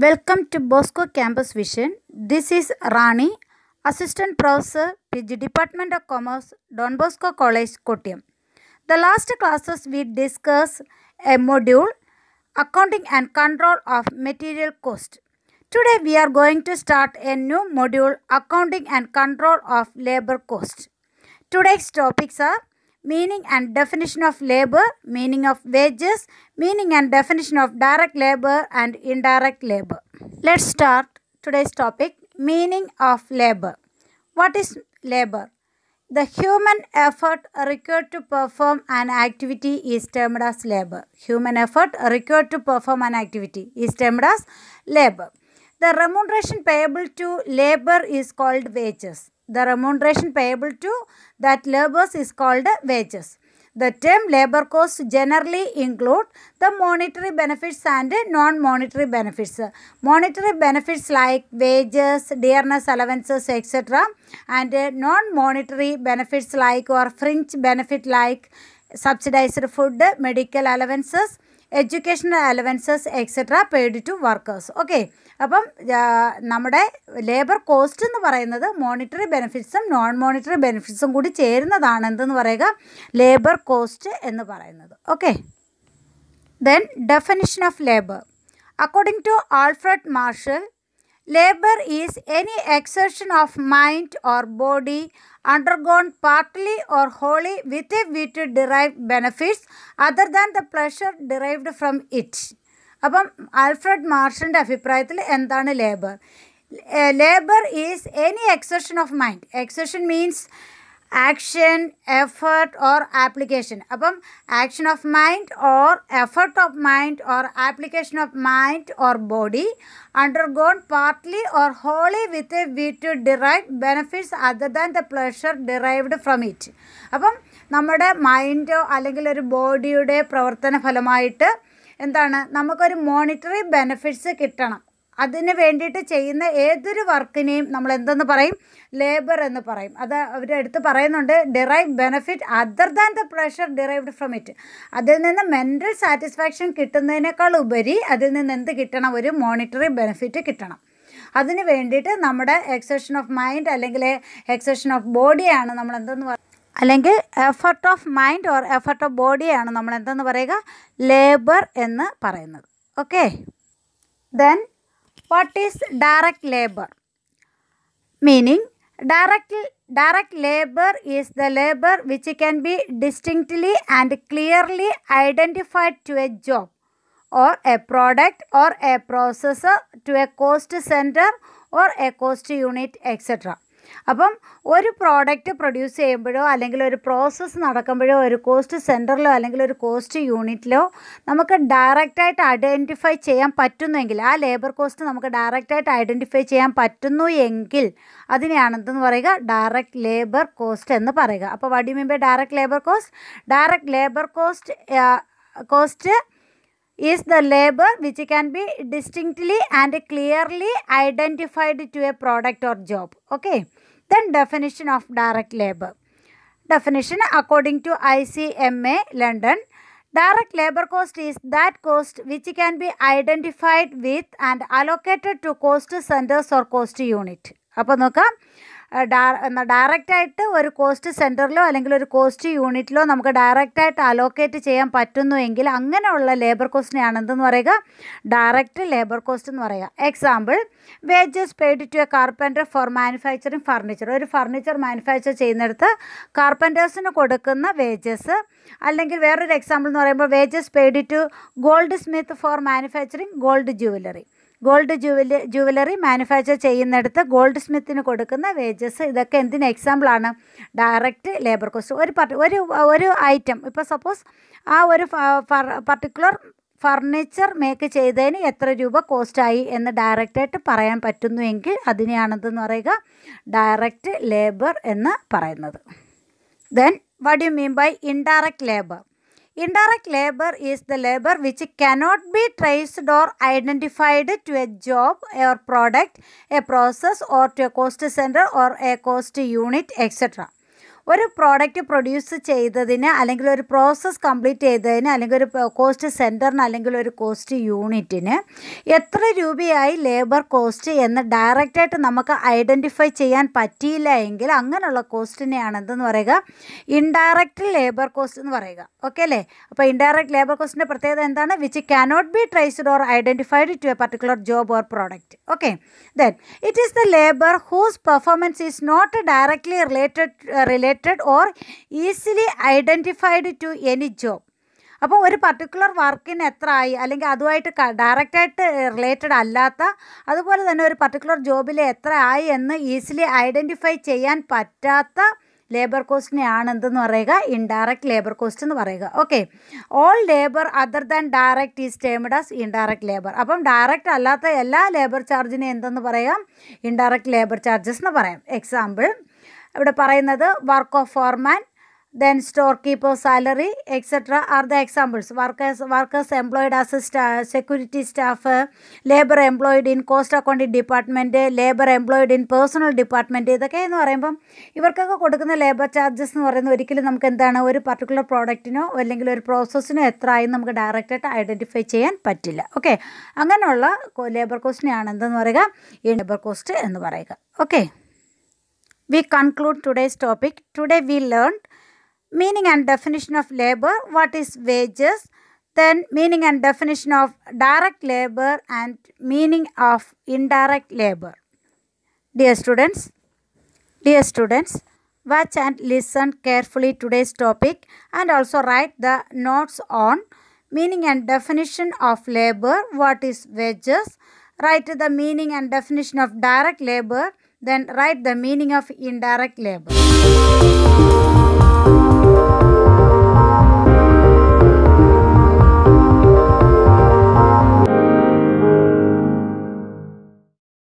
Welcome to Bosco Campus Vision. This is Rani, Assistant Professor, PG Department of Commerce, Don Bosco College, Kottayam. The last classes we discussed a module, Accounting and Control of Material Cost. Today we are going to start a new module, Accounting and Control of Labor Cost. Today's topics are meaning and definition of labor, meaning of wages, meaning and definition of direct labor and indirect labor. Let's start today's topic meaning of labor. What is labor? The human effort required to perform an activity is termed as labor. Human effort required to perform an activity is termed as labor. The remuneration payable to labor is called wages. The remuneration payable to that laborers is called wages. The term labor costs generally include the monetary benefits and non-monetary benefits. Monetary benefits like wages, dearness allowances, etc. And non-monetary benefits like or fringe benefit like subsidized food, medical allowances, educational allowances, etc. paid to workers. Okay. അപ്പം നമ്മുടെ labour cost എന്ന് പറയുന്നത് monetary ബെനിഫിറ്റ്സും non monetary ബെനിഫിറ്റ്സും കൂടി ചേരുന്നതാണ് എന്തെന്ന് പറയുക ലേബർ കോസ്റ്റ് എന്ന് പറയുന്നത് okay then definition of labour according to Alfred Marshall labour is any exertion of mind or body undergone partly or wholly with a view to derive benefits other than the pleasure derived from it അപ്പം Alfred മാർഷിൻ്റെ അഭിപ്രായത്തിൽ എന്താണ് labour labour is any exertion of mind exertion means action effort or application അപ്പം action of mind or effort of mind or application of mind or body undergone partly or wholly with a view to derive benefits other than the pleasure derived from it അപ്പം നമ്മുടെ മൈൻഡോ അല്ലെങ്കിൽ ഒരു ബോഡിയുടെ പ്രവർത്തന ഫലമായിട്ട് എന്താണ് നമുക്കൊരു മോണിറ്ററി ബെനിഫിറ്റ്സ് കിട്ടണം അതിന് വേണ്ടിയിട്ട് ചെയ്യുന്ന ഏതൊരു വർക്കിനെയും നമ്മൾ എന്തെന്ന് പറയും ലേബർ എന്ന് പറയും അത് അവരെടുത്ത് പറയുന്നുണ്ട് derive benefit other than the pressure derived from it അതിൽ നിന്ന് മെൻ്റൽ സാറ്റിസ്ഫാക്ഷൻ കിട്ടുന്നതിനേക്കാൾ ഉപരി അതിൽ നിന്ന് എന്ത് കിട്ടണം ഒരു മോണിറ്ററി ബെനിഫിറ്റ് കിട്ടണം അതിന് വേണ്ടിയിട്ട് നമ്മുടെ എക്സഷൻ ഓഫ് മൈൻഡ് അല്ലെങ്കിൽ എക്സഷൻ ഓഫ് ബോഡിയാണ് നമ്മൾ എന്തെന്ന് പറയുന്നത് അല്ലെങ്കിൽ effort of mind or effort of ബോഡിയാണ് നമ്മൾ എന്തെന്ന് പറയുക ലേബർ എന്ന് പറയുന്നത് okay then what is direct labour meaning direct direct labour is the labour which can be distinctly and clearly identified to a job or a product or a processor to a cost centre or a cost unit etcetera അപ്പം ഒരു product produce ചെയ്യുമ്പോഴോ അല്ലെങ്കിൽ ഒരു process നടക്കുമ്പോഴോ ഒരു cost സെൻറ്ററിലോ അല്ലെങ്കിൽ ഒരു cost യൂണിറ്റിലോ നമുക്ക് ഡയറക്റ്റായിട്ട് ഐഡൻറ്റിഫൈ ചെയ്യാൻ പറ്റുന്നെങ്കിൽ ആ ലേബർ കോസ്റ്റ് നമുക്ക് ഡയറക്റ്റായിട്ട് ഐഡൻറ്റിഫൈ ചെയ്യാൻ പറ്റുന്നു എങ്കിൽ അതിനെയാണ് എന്തെന്ന് പറയുക ഡയറക്റ്റ് ലേബർ കോസ്റ്റ് എന്ന് പറയുക അപ്പോൾ വടി direct labour cost direct labour cost cost is the labor which can be distinctly and clearly identified to a product or job. Okay. Then definition of direct labor. Definition according to ICMA London, direct labor cost is that cost which can be identified with and allocated to cost centers or cost unit. അപ്പോൾ ഡയറക്റ്റായിട്ട് ഒരു cost സെൻറ്ററിലോ അല്ലെങ്കിൽ ഒരു cost യൂണിറ്റിലോ നമുക്ക് ഡയറക്റ്റായിട്ട് allocate ചെയ്യാൻ പറ്റുന്നുവെങ്കിൽ അങ്ങനെയുള്ള labour കോസ്റ്റിനെയാണ് എന്തെന്ന് പറയുക ഡയറക്റ്റ് ലേബർ കോസ്റ്റ് എന്ന് പറയുക example wages paid to a carpenter for manufacturing furniture ഒരു ഫർണിച്ചർ മാനുഫാക്ചർ ചെയ്യുന്നിടത്ത് കാർപ്പൻറ്റേഴ്സിന് കൊടുക്കുന്ന വേജസ് അല്ലെങ്കിൽ വേറൊരു എക്സാമ്പിൾ എന്ന് പറയുമ്പോൾ wages paid to goldsmith for manufacturing gold jewellery gold jewel jewellery manufacture ചെയ്യുന്നിടത്ത് ഗോൾഡ് സ്മിത്തിന് കൊടുക്കുന്ന വേജസ് ഇതൊക്കെ എന്തിന് എക്സാമ്പിളാണ് ഡയറക്റ്റ് ലേബർ കോസ്റ്റ് ഒരു പർട്ടി ഒരു ഒരു ഐറ്റം ഇപ്പോൾ സപ്പോസ് ആ ഒരു പർട്ടിക്കുലർ ഫർണിച്ചർ മേക്ക് ചെയ്തതിന് എത്ര രൂപ കോസ്റ്റായി എന്ന് ഡയറക്റ്റായിട്ട് പറയാൻ എങ്കിൽ അതിനെയാണെന്ന് പറയുക ഡയറക്റ്റ് ലേബർ എന്ന് പറയുന്നത് then what you mean by indirect labour Indirect labor is the labor which cannot be traced or identified to a job or product, a process or to a cost center or a cost unit, etc. ഒരു product produce ചെയ്തതിന് അല്ലെങ്കിൽ ഒരു process complete ചെയ്തതിന് അല്ലെങ്കിൽ ഒരു cost സെൻറ്ററിന് അല്ലെങ്കിൽ ഒരു cost യൂണിറ്റിന് എത്ര രൂപയായി ലേബർ കോസ്റ്റ് എന്ന് ഡയറക്റ്റായിട്ട് നമുക്ക് ഐഡൻറ്റിഫൈ ചെയ്യാൻ പറ്റിയില്ല എങ്കിൽ അങ്ങനെയുള്ള കോസ്റ്റിനെയാണ് എന്തെന്ന് പറയുക ഇൻഡയറക്റ്റ് ലേബർ കോസ്റ്റ് എന്ന് പറയുക ഓക്കെ അല്ലേ അപ്പോൾ ഇൻഡയറക്റ്റ് ലേബർ കോസ്റ്റിൻ്റെ പ്രത്യേകത എന്താണ് which cannot be traced or identified to a particular job or product okay then it is the labour whose performance is not directly related related related or easily identified to any job അപ്പോൾ ഒരു particular വർക്കിന് എത്ര ആയി അല്ലെങ്കിൽ അതുമായിട്ട് ഡയറക്റ്റായിട്ട് related അല്ലാത്ത അതുപോലെ തന്നെ ഒരു പർട്ടിക്കുലർ ജോബിൽ എത്ര ആയി എന്ന് ഈസിലി ഐഡൻറ്റിഫൈ ചെയ്യാൻ പറ്റാത്ത ലേബർ കോസ്റ്റിനെയാണ് എന്തെന്ന് പറയുക ഇൻഡയറക്റ്റ് ലേബർ കോസ്റ്റ് എന്ന് പറയുക okay all labour other than direct is termed as indirect labour അപ്പം ഡയറക്റ്റ് അല്ലാത്ത എല്ലാ ലേബർ ചാർജിനെ എന്തെന്ന് പറയാം ഇൻഡയറക്റ്റ് ലേബർ ചാർജസ് എന്ന് പറയാം എക്സാമ്പിൾ ഇവിടെ പറയുന്നത് work of foreman then storekeeper salary etcetera are the examples workers workers employed assist security staff labour employed in cost accounting department labour employed in personnel department ഇതൊക്കെ എന്ന് പറയുമ്പം ഇവർക്കൊക്കെ കൊടുക്കുന്ന labour charges എന്ന് പറയുന്നത് ഒരിക്കലും നമുക്ക് എന്താണ് ഒരു പർട്ടിക്കുലർ പ്രോഡക്റ്റിനോ അല്ലെങ്കിൽ ഒരു പ്രോസസ്സിനോ എത്ര ആയി നമുക്ക് ഡയറക്റ്റായിട്ട് ഐഡൻറ്റിഫൈ ചെയ്യാൻ പറ്റില്ല ഓക്കെ അങ്ങനെയുള്ള ലേബർ കോസ്റ്റിനെയാണ് എന്തെന്ന് പറയുക ഈ ലേബർ കോസ്റ്റ് എന്ന് പറയുക okay we conclude today's topic. Today we learned meaning and definition of labor, what is wages, then meaning and definition of direct labor and meaning of indirect labor. Dear students, dear students, watch and listen carefully today's topic and also write the notes on meaning and definition of labor, what is wages, write the meaning and definition of direct labor, then write the meaning of indirect labor.